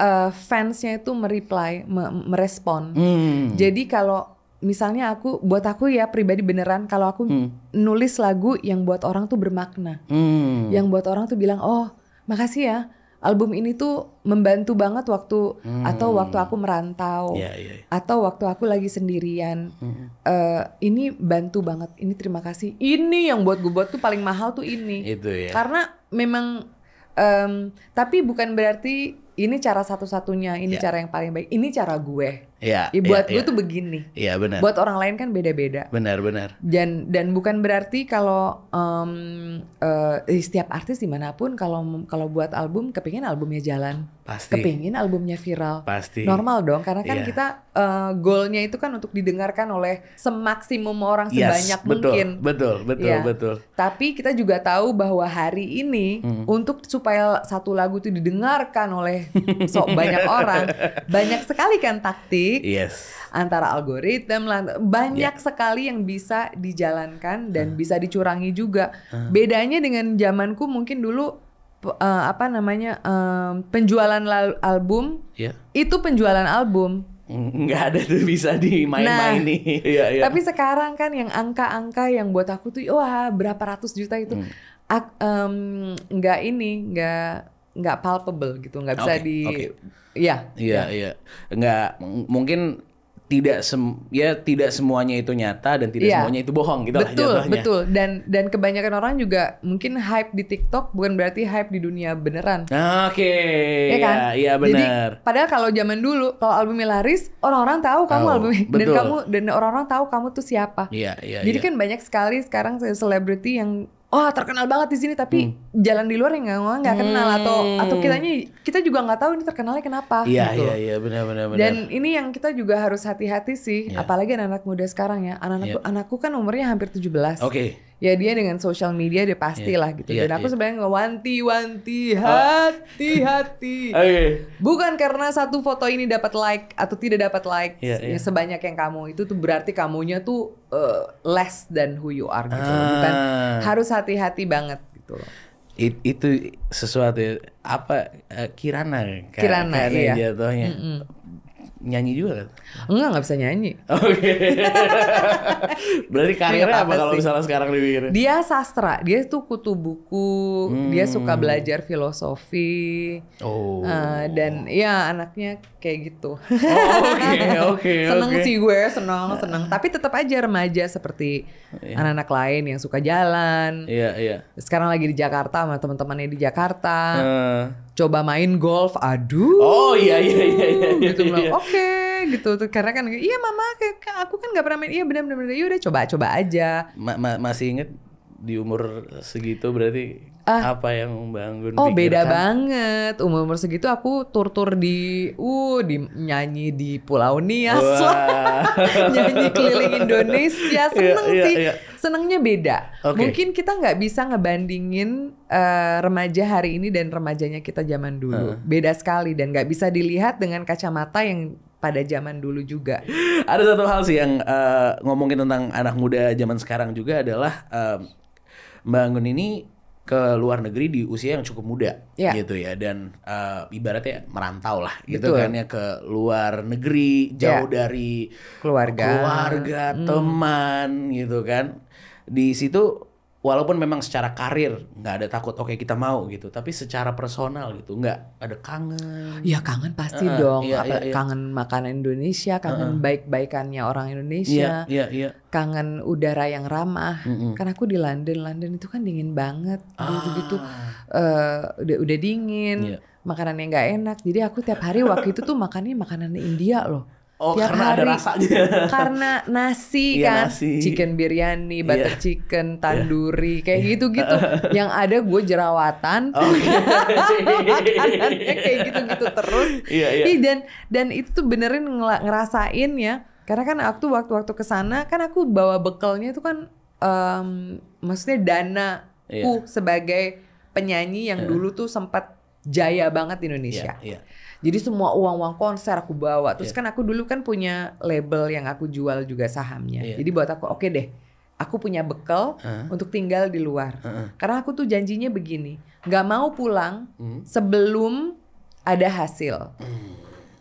A: uh, fansnya itu mereply, me- merespon. Mm. Jadi kalau misalnya aku buat aku ya pribadi beneran kalau aku hmm. nulis lagu yang buat orang tuh bermakna hmm. yang buat orang tuh bilang oh makasih ya album ini tuh membantu banget waktu hmm. atau waktu aku merantau yeah, yeah, iya. atau waktu aku lagi sendirian hmm. uh, ini bantu banget ini terima kasih ini yang buat gue buat tuh paling mahal tuh ini Itu, yeah. karena memang um, tapi bukan berarti ini cara satu-satunya, ini yeah. cara yang paling baik, ini cara gue. Iya. Yeah, buat yeah, gue yeah. tuh begini.
B: Iya yeah, benar. Buat
A: orang lain kan beda-beda.
B: Benar benar.
A: Dan dan bukan berarti kalau um, uh, setiap artis dimanapun kalau kalau buat album kepingin albumnya jalan. Pasti. Kepingin albumnya viral. Pasti. Normal dong, karena kan yeah. kita uh, goalnya itu kan untuk didengarkan oleh semaksimum orang yes, sebanyak betul, mungkin.
B: Betul, betul, yeah. betul.
A: Tapi kita juga tahu bahwa hari ini mm. untuk supaya satu lagu itu didengarkan oleh sok banyak orang, banyak sekali kan taktik. Yes. Antara algoritma, banyak yeah. sekali yang bisa dijalankan dan hmm. bisa dicurangi juga. Hmm. Bedanya dengan zamanku mungkin dulu uh, apa namanya uh, penjualan album yeah. itu penjualan album
B: nggak ada tuh bisa dimain-main nah, nih ya, ya. tapi
A: sekarang kan yang angka-angka yang buat aku tuh wah berapa ratus juta itu hmm. um, nggak ini nggak nggak palpable gitu nggak bisa okay, di okay. ya
B: iya iya nggak mungkin tidak sem ya tidak semuanya itu nyata dan tidak yeah. semuanya itu bohong gitu betul, lah Betul,
A: dan dan kebanyakan orang juga mungkin hype di TikTok bukan berarti hype di dunia beneran.
B: Oke. Okay. Ya kan? Iya, ya, benar. Jadi
A: padahal kalau zaman dulu kalau albumnya laris, orang-orang tahu kamu oh, album betul. dan kamu dan orang-orang tahu kamu tuh siapa. Iya, yeah, iya. Jadi yeah. kan banyak sekali sekarang selebriti yang oh terkenal banget di sini tapi hmm. jalan di luar yang nggak nggak kenal atau hmm. atau kita kitanya kita juga nggak tahu ini terkenalnya kenapa iya gitu. iya iya
B: benar benar benar dan
A: ini yang kita juga harus hati-hati sih yeah. apalagi anak-anak muda sekarang ya anak-anak iya. anakku kan umurnya hampir 17 oke okay ya dia dengan social media dia pastilah iya. yeah. gitu. Yeah, Dan aku yeah. sebenarnya ngewanti-wanti hati-hati. Oh. okay. Bukan karena satu foto ini dapat like atau tidak dapat like yeah, iya. yeah. sebanyak yang kamu itu tuh berarti kamunya tuh uh, less than who you are gitu. Ah. Bukan harus hati-hati banget
B: gitu loh. It, itu sesuatu ya. apa uh, eh, kirana kan, kirana ya. iya. jatuhnya mm -mm nyanyi juga kan?
A: Enggak, nggak bisa nyanyi.
B: Oke. Okay. Berarti karirnya apa kalau misalnya sekarang dipikirin?
A: Dia sastra, dia tuh kutu buku, hmm. dia suka hmm. belajar filosofi. Oh. Uh, dan ya anaknya kayak gitu. Oh, oke, oke, oke. seneng okay. sih gue, seneng, seneng. Tapi tetap aja remaja seperti iya. anak-anak yeah. lain yang suka jalan. Iya, yeah, iya. Yeah. Sekarang lagi di Jakarta sama teman-temannya di Jakarta. Uh. Coba main golf, aduh. Oh iya iya iya. iya, iya gitu iya, iya. Oke. Okay gitu karena kan iya mama aku kan nggak pernah main iya benar-benar iya udah coba-coba aja
B: ma ma masih inget di umur segitu berarti uh, apa yang membangun Oh, beda
A: banget. Umur-umur segitu aku tur-tur di uh di nyanyi di Pulau Nias wow. lah. nyanyi keliling Indonesia. Iya, Seneng yeah, yeah, sih. Yeah. Senengnya beda. Okay. Mungkin kita nggak bisa ngebandingin uh, remaja hari ini dan remajanya kita zaman dulu. Uh. Beda sekali dan nggak bisa dilihat dengan kacamata yang pada zaman dulu juga.
B: Ada satu hal sih yang uh, ngomongin tentang anak muda zaman sekarang juga adalah uh, Mbak Anggun ini ke luar negeri di usia yang cukup muda yeah. gitu ya dan uh, ibaratnya merantau lah gitu Betul. kan ya ke luar negeri jauh yeah. dari keluarga keluarga hmm. teman gitu kan di situ walaupun memang secara karir nggak ada takut oke okay, kita mau gitu tapi secara personal gitu
A: nggak ada kangen ya kangen pasti uh, dong iya, iya, iya. kangen makanan Indonesia kangen uh, uh. baik baikannya orang Indonesia iya, iya, iya. kangen udara yang ramah mm -mm. karena aku di London London itu kan dingin banget ah. gitu gitu uh, udah udah dingin yeah. makanannya nggak enak jadi aku tiap hari waktu itu tuh makannya makanan India loh Oh, tiap karena hari. ada rasanya. Karena nasi iya, kan, nasi. chicken biryani, iya. butter yeah. chicken, iya. tanduri, yeah. kayak gitu-gitu. Yeah. Yang ada gue jerawatan. Oh, okay. Makanannya
B: kayak gitu-gitu terus. Yeah, yeah.
A: dan dan itu tuh benerin ngerasain ya. Karena kan aku waktu-waktu ke sana kan aku bawa bekalnya itu kan um, maksudnya dana ku yeah. sebagai penyanyi yang yeah. dulu tuh sempat jaya banget di Indonesia. Yeah, yeah jadi semua uang-uang konser aku bawa. Terus yeah. kan aku dulu kan punya label yang aku jual juga sahamnya. Yeah. Jadi buat aku oke okay deh. Aku punya bekal uh. untuk tinggal di luar. Uh. Karena aku tuh janjinya begini, nggak mau pulang hmm? sebelum ada hasil. Hmm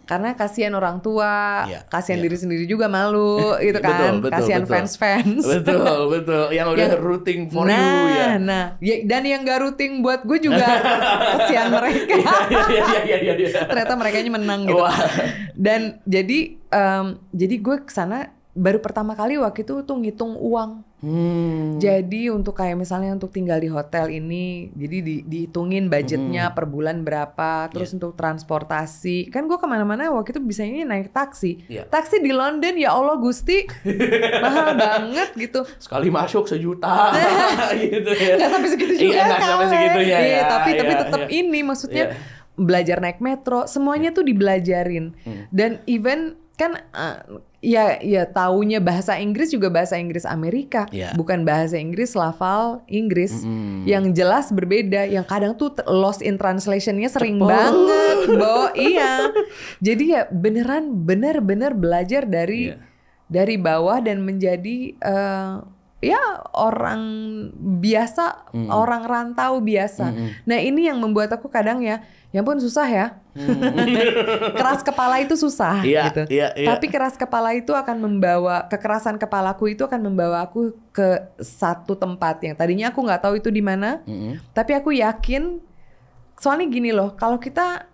A: karena kasihan orang tua, ya, kasihan ya. diri sendiri juga malu gitu kan, betul, betul, kasihan fans-fans. Betul,
B: betul. Yang udah yang, rooting
A: for nah, you ya. Nah, ya, dan yang gak rooting buat gue juga kasihan mereka. Iya iya iya, iya, iya, iya, iya. Ternyata mereka ini menang gitu. Wah. Dan jadi um, jadi gue kesana baru pertama kali waktu itu tuh ngitung uang. Hmm. Jadi untuk kayak misalnya untuk tinggal di hotel ini, jadi di, dihitungin budgetnya hmm. per bulan berapa, terus yeah. untuk transportasi. Kan gue kemana-mana waktu itu bisa ini naik taksi. Yeah. Taksi di London ya Allah gusti mahal
B: banget gitu. Sekali masuk sejuta gitu ya. Gitu ya. Gak sampai segitu iya, juga. Kan. Iya, gak sampai segitu ya. Iya, tapi ya, tapi iya, tetap ya. ini maksudnya yeah.
A: belajar naik metro, semuanya iya. tuh dibelajarin. Yeah. Hmm. Dan even kan uh, ya ya taunya bahasa Inggris juga bahasa Inggris Amerika yeah. bukan bahasa Inggris lafal Inggris mm -hmm. yang jelas berbeda yang kadang tuh lost in translationnya sering Cepol. banget bo iya jadi ya beneran bener-bener belajar dari yeah. dari bawah dan menjadi uh, ya orang biasa mm -hmm. orang rantau biasa mm -hmm. nah ini yang membuat aku kadang ya yang pun susah ya. Hmm. keras kepala itu susah
B: yeah, gitu. Yeah, yeah. Tapi
A: keras kepala itu akan membawa kekerasan kepalaku itu akan membawa aku ke satu tempat yang tadinya aku nggak tahu itu di mana. Mm -hmm. Tapi aku yakin soalnya gini loh, kalau kita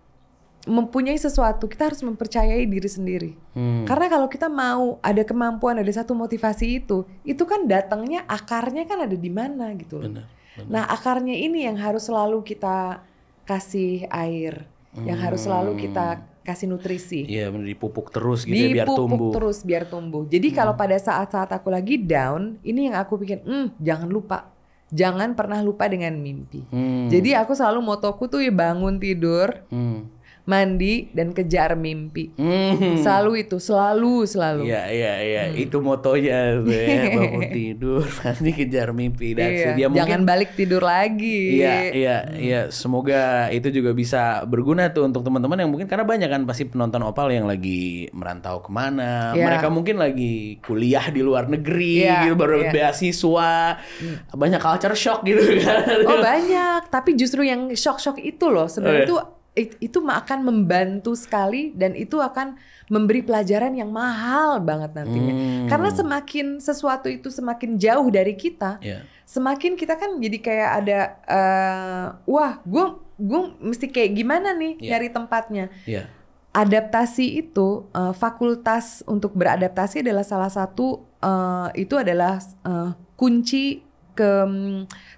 A: mempunyai sesuatu kita harus mempercayai diri sendiri. Hmm. Karena kalau kita mau ada kemampuan ada satu motivasi itu, itu kan datangnya akarnya kan ada di mana gitu loh. Benar, benar. Nah, akarnya ini yang harus selalu kita kasih air,
B: hmm. yang harus selalu hmm. kita
A: kasih nutrisi.
B: Iya, yeah, dipupuk terus gitu dipupuk ya biar tumbuh. dipupuk
A: terus biar tumbuh. Jadi hmm. kalau pada saat-saat aku lagi down, ini yang aku pikir hmm, jangan lupa. Jangan pernah lupa dengan mimpi. Hmm. Jadi aku selalu motoku tuh ya bangun tidur, hmm mandi dan kejar mimpi. Hmm. Selalu itu, selalu, selalu. Iya,
B: iya, iya. Hmm. Itu motonya ya. bangun tidur, mandi kejar mimpi dan iya. dia ya, mungkin jangan
A: balik tidur lagi. Iya,
B: iya, iya. Semoga itu juga bisa berguna tuh untuk teman-teman yang mungkin karena banyak kan pasti penonton Opal yang lagi merantau kemana. Yeah. Mereka mungkin lagi kuliah di luar negeri yeah, gitu baru yeah. beasiswa. Hmm. Banyak culture shock gitu kan. Oh, banyak.
A: Tapi justru yang shock-shock itu loh sebenarnya oh, iya itu akan membantu sekali dan itu akan memberi pelajaran yang mahal banget nantinya. Hmm. Karena semakin sesuatu itu semakin jauh dari kita, yeah. semakin kita kan jadi kayak ada uh, wah, gue gue mesti kayak gimana nih yeah. nyari tempatnya. Yeah. Adaptasi itu uh, fakultas untuk beradaptasi adalah salah satu uh, itu adalah uh, kunci ke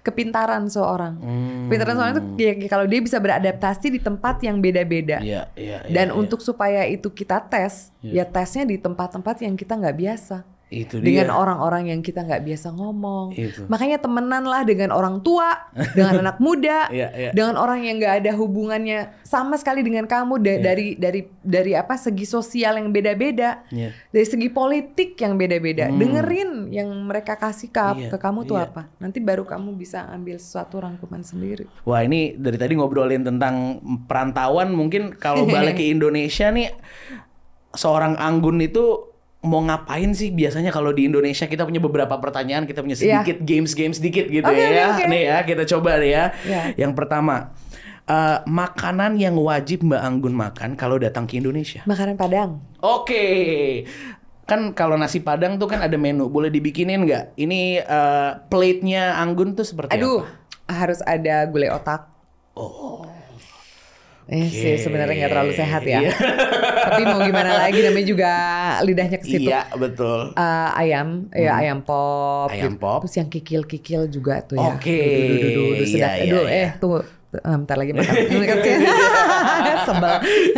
A: kepintaran seorang. Hmm. Kepintaran seorang itu ya, ya, kalau dia bisa beradaptasi di tempat yang beda-beda. Yeah, yeah, yeah, Dan yeah. untuk supaya itu kita tes, yeah. ya iya. tesnya di tempat-tempat yang kita nggak biasa
B: itu dengan
A: orang-orang yang kita nggak biasa ngomong.
B: Itu. Makanya
A: lah dengan orang tua, dengan anak muda, yeah, yeah. dengan orang yang nggak ada hubungannya sama sekali dengan kamu da yeah. dari dari dari apa segi sosial yang beda-beda, yeah. dari segi politik yang beda-beda. Hmm. Dengerin yang mereka kasih ke, yeah. ke kamu tuh yeah. apa. Nanti baru kamu bisa ambil suatu rangkuman sendiri.
B: Wah ini dari tadi ngobrolin tentang perantauan mungkin kalau balik ke Indonesia nih seorang Anggun itu mau ngapain sih biasanya kalau di Indonesia kita punya beberapa pertanyaan kita punya sedikit yeah. games games sedikit gitu okay, ya okay, okay. nih ya kita coba nih ya yeah. yang pertama uh, makanan yang wajib Mbak Anggun makan kalau datang ke Indonesia makanan Padang oke okay. kan kalau nasi Padang tuh kan ada menu boleh dibikinin nggak ini uh, eh, plate nya
A: Anggun tuh seperti aduh apa? harus ada gulai otak oh
B: Eh sih sebenarnya nggak terlalu sehat ya. Yeah.
A: Tapi mau gimana lagi namanya juga lidahnya ke situ. Iya, yeah,
B: betul.
A: Uh, ayam, ya, hmm. ya ayam pop. Ayam pop. Terus yang kikil-kikil juga tuh ya. Oke. Okay. Duh, duh, duh, yeah, Aduh, iya. eh tunggu. Um, bentar lagi makan
B: iya.
A: sebel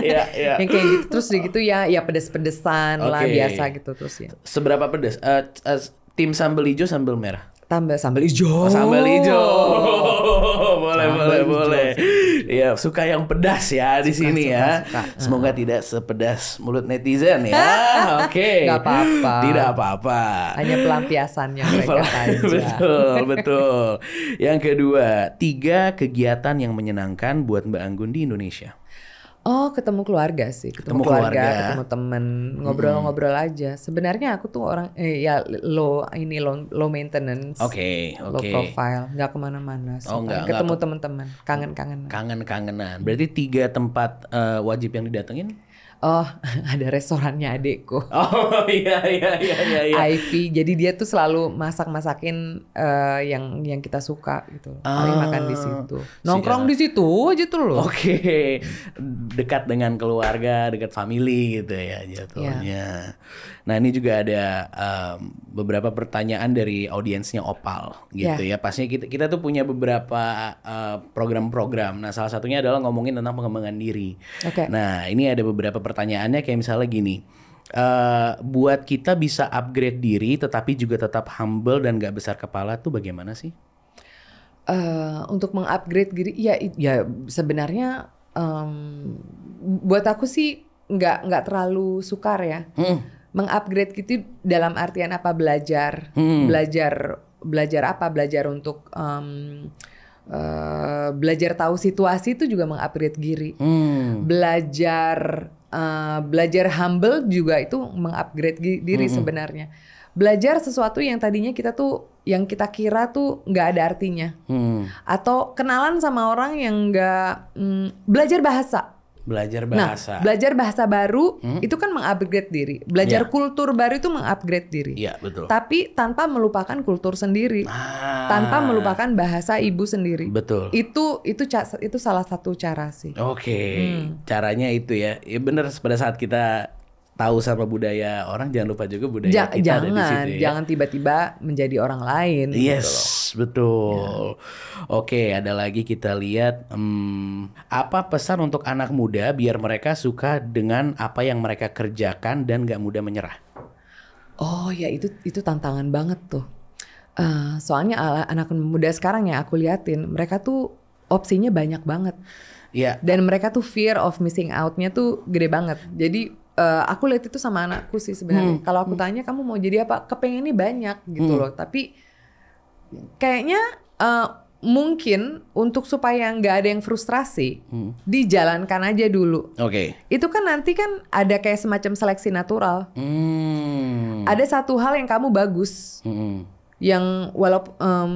A: ya, ya. yang kayak gitu terus gitu ya ya pedes-pedesan okay. lah biasa gitu terus ya
B: seberapa pedes uh, uh, tim sambal hijau sambal merah tambah sambal hijau oh, sambal hijau boleh sambal boleh hijau. boleh iya, suka yang pedas ya di sini suka, ya. Suka. Semoga ah. tidak sepedas mulut netizen ya. Oke. Okay. Gak apa-apa. Tidak apa-apa. Hanya
A: pelampiasannya mereka
B: saja. betul, betul. Yang kedua, tiga kegiatan yang menyenangkan buat Mbak Anggun di Indonesia.
A: Oh, ketemu keluarga sih, ketemu, ketemu keluarga, keluarga, ketemu temen, ngobrol-ngobrol hmm. aja. Sebenarnya aku tuh orang eh, ya lo ini lo low maintenance, lo okay, okay. low profile, nggak kemana-mana. Oh, enggak, ketemu teman-teman, kangen-kangenan.
B: Kangen-kangenan. Berarti tiga
A: tempat uh, wajib yang didatengin oh ada restorannya adekku.
B: Oh iya iya iya iya. IP. Iya.
A: Ivy, jadi dia tuh selalu masak-masakin uh, yang yang kita suka gitu. Ah, makan di situ. Nongkrong di situ aja tuh loh. Oke. Okay.
B: Dekat dengan keluarga, dekat family gitu ya jatuhnya. Ya. Nah, ini juga ada um, beberapa pertanyaan dari audiensnya Opal gitu ya. ya. Pastinya kita kita tuh punya beberapa eh, program-program. Uh, nah, salah satunya adalah ngomongin tentang pengembangan diri. Okay. Nah, ini ada beberapa pertanyaannya kayak misalnya gini uh, buat kita bisa upgrade diri tetapi juga tetap humble dan gak besar kepala tuh bagaimana sih?
A: Uh, untuk mengupgrade diri ya ya sebenarnya um, buat aku sih nggak nggak terlalu sukar ya hmm. mengupgrade gitu dalam artian apa belajar hmm. belajar belajar apa belajar untuk um, uh, belajar tahu situasi itu juga mengupgrade diri hmm. belajar uh, belajar humble juga itu mengupgrade diri mm -hmm. sebenarnya. Belajar sesuatu yang tadinya kita tuh yang kita kira tuh nggak ada artinya, mm. atau kenalan sama orang yang nggak mm, belajar bahasa
B: Belajar nah, bahasa. Nah, belajar bahasa
A: baru hmm? itu kan mengupgrade diri. Belajar yeah. kultur baru itu mengupgrade diri. Iya, yeah, betul. Tapi tanpa melupakan kultur sendiri. Ah. Tanpa melupakan bahasa ibu sendiri. Betul. Itu itu itu salah satu cara sih. Oke. Okay.
B: Hmm. Caranya itu ya. Ya benar pada saat kita tahu sama budaya orang jangan lupa juga budaya ja kita jangan, ada di sini ya. jangan
A: tiba-tiba menjadi orang lain gitu yes gitu
B: betul ya. oke ada lagi kita lihat hmm, apa pesan untuk anak muda biar mereka suka dengan apa yang mereka kerjakan dan gak mudah menyerah
A: oh ya itu itu tantangan banget tuh uh, soalnya anak muda sekarang ya aku liatin mereka tuh opsinya banyak banget Yeah. Dan mereka tuh fear of missing out-nya tuh gede banget. Jadi uh, aku lihat itu sama anakku sih sebenarnya. Hmm. Kalau aku hmm. tanya kamu mau jadi apa, kepengen ini banyak gitu hmm. loh. Tapi kayaknya uh, mungkin untuk supaya nggak ada yang frustrasi, hmm. dijalankan aja dulu. Oke. Okay. Itu kan nanti kan ada kayak semacam seleksi natural.
B: Hmm. Ada
A: satu hal yang kamu bagus. Hmm. Yang walaupun um,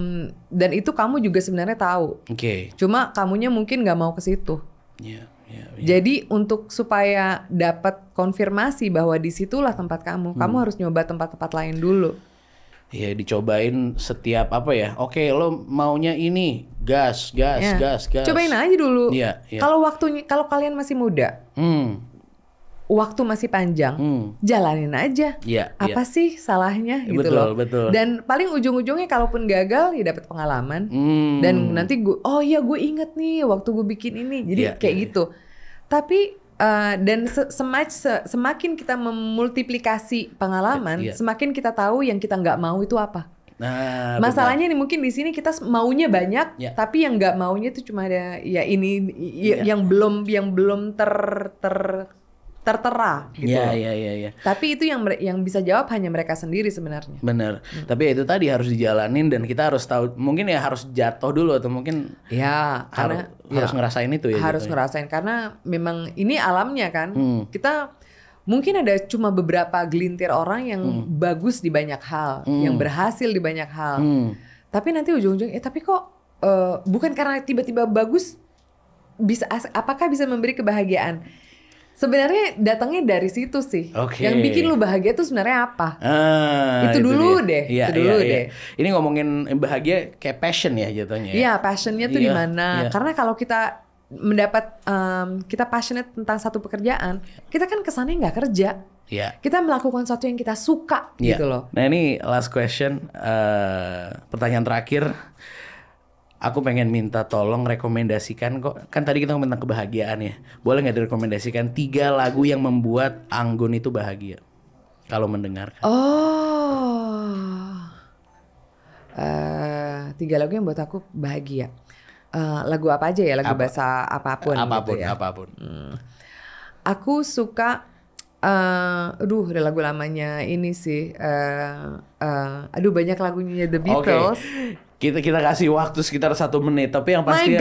A: dan itu kamu juga sebenarnya tahu. Oke. Okay. Cuma kamunya mungkin nggak mau ke situ. Yeah. Ya, ya. Jadi untuk supaya dapat konfirmasi bahwa disitulah tempat kamu, hmm. kamu harus nyoba tempat-tempat lain dulu.
B: Iya dicobain setiap apa ya? Oke lo maunya ini gas gas ya. gas gas. Cobain aja
A: dulu. Iya. Ya. Kalau waktunya kalau kalian masih muda, hmm. waktu masih panjang, hmm. jalanin aja. Iya. Apa ya. sih salahnya gitu betul, loh? Betul Dan paling ujung-ujungnya kalaupun gagal ya dapat pengalaman. Hmm. Dan nanti gue oh iya gue inget nih waktu gue bikin ini. Jadi ya, kayak ya, gitu. Tapi uh, dan se semac se semakin kita memultiplikasi pengalaman, yeah. semakin kita tahu yang kita nggak mau itu apa.
B: Nah, masalahnya
A: benar. nih mungkin di sini kita maunya banyak, yeah. tapi yang nggak maunya itu cuma ada ya ini yeah. yang belum yang belum ter ter tertera
B: gitu. Iya, iya, iya, ya.
A: Tapi itu yang yang bisa jawab hanya mereka sendiri sebenarnya.
B: Benar. Hmm. Tapi ya itu tadi harus dijalanin dan kita harus tahu mungkin ya harus jatuh dulu atau mungkin ya karena harus, ya, ngerasain itu ya. Harus jatuhnya. ngerasain
A: karena memang ini alamnya kan. Hmm. Kita mungkin ada cuma beberapa gelintir orang yang hmm. bagus di banyak hal, hmm. yang berhasil di banyak hal. Hmm. Tapi nanti ujung-ujung eh tapi kok uh, bukan karena tiba-tiba bagus bisa apakah bisa memberi kebahagiaan? Sebenarnya datangnya dari situ sih. Okay. Yang bikin lu bahagia tuh sebenarnya apa?
B: Ah, itu, itu dulu dia. deh. Ya, itu dulu dulu ya. Iya. deh. Ini ngomongin bahagia kayak passion ya jatuhnya. Ya? Iya,
A: passionnya tuh ya, di mana? Ya. Karena kalau kita mendapat um, kita passionate tentang satu pekerjaan, kita kan kesannya nggak kerja. Iya. Kita melakukan sesuatu yang kita suka ya. gitu loh.
B: Nah ini last question, uh, pertanyaan terakhir aku pengen minta tolong rekomendasikan kok kan tadi kita ngomong tentang kebahagiaan ya boleh nggak direkomendasikan tiga lagu yang membuat Anggun itu bahagia kalau
A: mendengarkan oh uh, tiga lagu yang buat aku bahagia uh, lagu apa aja ya lagu apa, bahasa apapun gitu apapun gitu ya. apapun hmm. aku suka Uh, aduh ada lagu lamanya ini sih uh, uh, aduh banyak lagunya The Beatles okay
B: kita kita kasih waktu sekitar satu menit tapi yang pasti My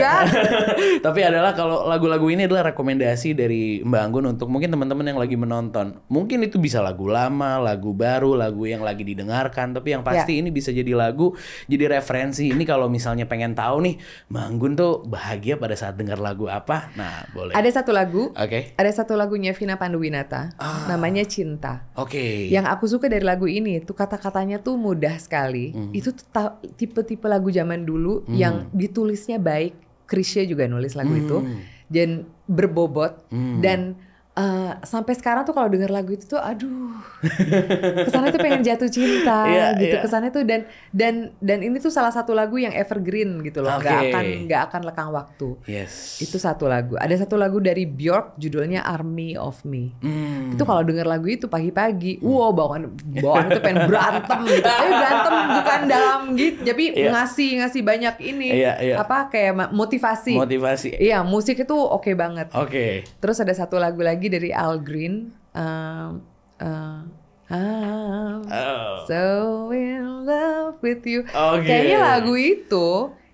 B: tapi adalah kalau lagu-lagu ini adalah rekomendasi dari Mbak Anggun untuk mungkin teman-teman yang lagi menonton mungkin itu bisa lagu lama lagu baru lagu yang lagi didengarkan tapi yang pasti yeah. ini bisa jadi lagu jadi referensi ini kalau misalnya pengen tahu nih Mbak Anggun tuh bahagia pada saat dengar lagu apa nah boleh ada
A: satu lagu oke okay. ada satu lagunya Vina Panduwinata ah. namanya Cinta
B: oke okay. yang aku
A: suka dari lagu ini tuh kata-katanya tuh mudah sekali mm. itu tipe-tipe lagu zaman dulu hmm. yang ditulisnya baik. Krisya juga nulis lagu hmm. itu dan berbobot hmm. dan Uh, sampai sekarang tuh kalau dengar lagu itu tuh aduh kesannya tuh pengen jatuh cinta yeah, gitu yeah. kesannya tuh dan dan dan ini tuh salah satu lagu yang evergreen gitu loh okay. akan nggak akan lekang waktu yes. itu satu lagu ada satu lagu dari Bjork judulnya Army of Me mm. itu kalau dengar lagu itu pagi-pagi mm. wow bawaan bawaan tuh pengen berantem gitu tapi berantem bukan dalam gitu jadi yeah. ngasih ngasih banyak ini yeah, yeah. apa kayak motivasi motivasi iya musik itu oke okay banget oke okay. terus ada satu lagu lagi lagi dari Al Green. Um, uh, I'm um, oh. so in love with you. Okay. Oh, Kayaknya gitu. lagu itu,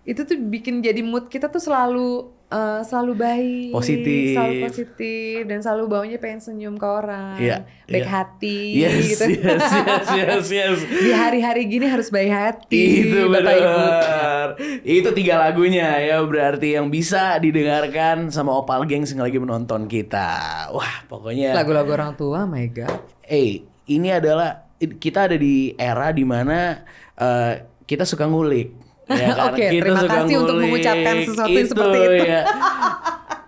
A: itu tuh bikin jadi mood kita tuh selalu uh, selalu baik, positif, selalu positif dan selalu baunya pengen senyum ke orang, yeah, baik yeah. hati, yes, gitu. Yes, yes, yes, yes. Di hari-hari gini harus baik hati.
B: Itu benar. Itu tiga lagunya ya berarti yang bisa didengarkan sama Opal Gengs yang lagi menonton kita. Wah pokoknya. Lagu-lagu orang
A: tua, my god.
B: Eh hey, ini adalah kita ada di era dimana uh, eh, kita suka ngulik Ya, kan? Oke, okay, gitu terima kasih ngulik. untuk mengucapkan sesuatu itu, seperti itu. Ya.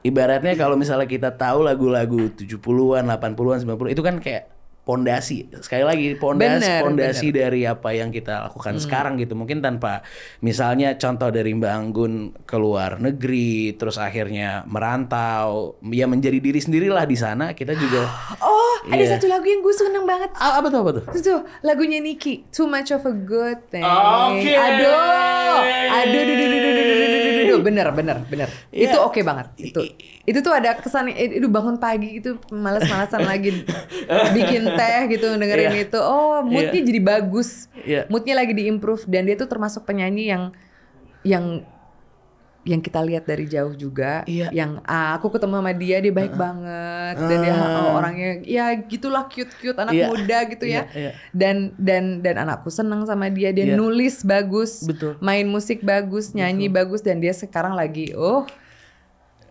B: Ibaratnya kalau misalnya kita tahu lagu-lagu 70-an, 80-an, 90 an itu kan kayak pondasi sekali lagi pondasi pondasi dari apa yang kita lakukan hmm. sekarang gitu mungkin tanpa misalnya contoh dari Mbak Anggun keluar negeri terus akhirnya merantau ya menjadi diri sendirilah di sana kita juga
A: oh yeah. ada satu lagu yang gue seneng banget A apa tuh apa tuh itu lagunya Niki Too Much of a Good Thing okay. aduh aduh aduh aduh aduh aduh, aduh, aduh aduh bener bener bener yeah. itu oke okay banget itu itu tuh ada kesan itu bangun pagi itu malas-malasan lagi bikin teh gitu dengerin yeah. itu oh moodnya yeah. jadi bagus yeah. moodnya lagi diimprove dan dia tuh termasuk penyanyi yang yang yang kita lihat dari jauh juga iya. yang ah, aku ketemu sama dia dia baik uh, banget dan dia oh, ah. orangnya ya gitulah cute cute anak iya, muda gitu ya iya, iya. dan dan dan anakku seneng sama dia dia iya. nulis bagus Betul. main musik bagus nyanyi Betul. bagus dan dia sekarang lagi oh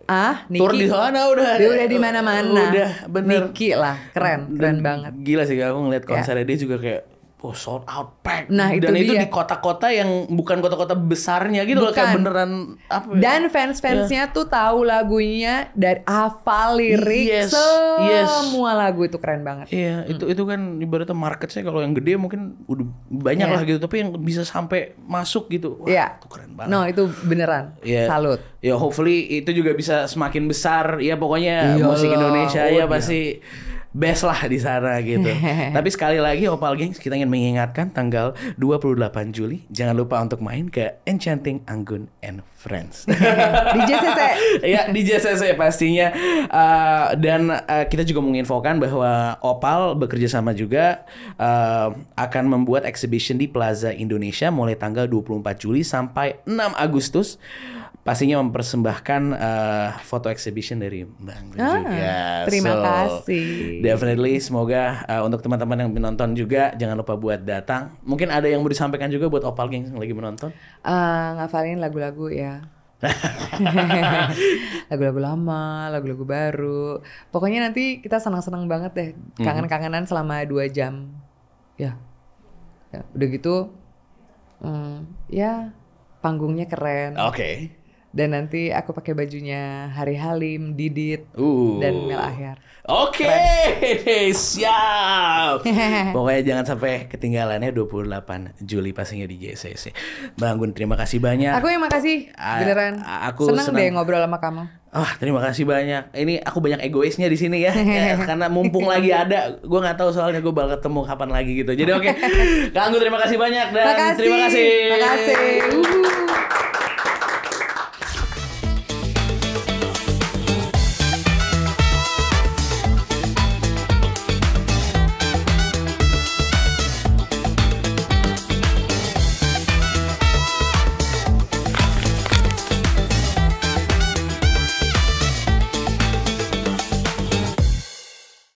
A: ah Niki tur di sana udah dia udah di mana mana udah
B: bener Niki lah keren keren dan banget gila sih aku ngeliat ya. konsernya yeah. dia juga kayak oh, sold out pack. Nah, itu dan dia. itu di kota-kota yang bukan kota-kota besarnya gitu bukan. loh kayak beneran
A: apa ya? Dan fans-fansnya yeah. tuh tahu lagunya dari hafal lirik yes. semua
B: yes. lagu itu keren banget. Iya, yeah, hmm. itu itu kan ibaratnya marketnya kalau yang gede mungkin udah banyak yeah. lah gitu, tapi yang bisa sampai masuk gitu. Wah, yeah. itu keren banget.
A: No, itu beneran. Yeah. Salut.
B: Ya, yeah, hopefully itu juga bisa semakin besar. Ya pokoknya Iyalah, musik Indonesia oh, ya iya. pasti yeah best lah di sana gitu. Tapi sekali lagi Opal Gengs kita ingin mengingatkan tanggal 28 Juli jangan lupa untuk main ke Enchanting Anggun and Friends. di JCC. Iya di JCC pastinya uh, dan uh, kita juga menginfokan bahwa Opal bekerja sama juga uh, akan membuat exhibition di Plaza Indonesia mulai tanggal 24 Juli sampai 6 Agustus pastinya mempersembahkan uh, foto exhibition dari Mbak
A: Riji. Ah, juga. terima so, kasih.
B: Definitely semoga uh, untuk teman-teman yang menonton juga jangan lupa buat datang. Mungkin ada yang mau disampaikan juga buat Opal Gang yang lagi menonton.
A: Uh, ngafalin lagu-lagu ya. lagu-lagu lama, lagu-lagu baru. Pokoknya nanti kita senang-senang banget deh, mhm. kangen-kangenan selama dua jam. Ya, ya udah gitu, hmm, ya panggungnya keren. Oke. Okay dan nanti aku pakai bajunya Hari Halim, Didit, uh. dan Mel Ahyar.
B: Oke, okay. siap. Pokoknya jangan sampai ketinggalannya 28 Juli pastinya di JCC. Bang Gun, terima kasih banyak. Aku
A: yang makasih, beneran. aku senang, senang deh ngobrol sama kamu.
B: Ah, oh, terima kasih banyak. Ini aku banyak egoisnya di sini ya, ya karena mumpung lagi ada, gue nggak tahu soalnya gue bakal ketemu kapan lagi gitu. Jadi oke, okay. Kang terima kasih banyak dan makasih. terima kasih. Terima kasih.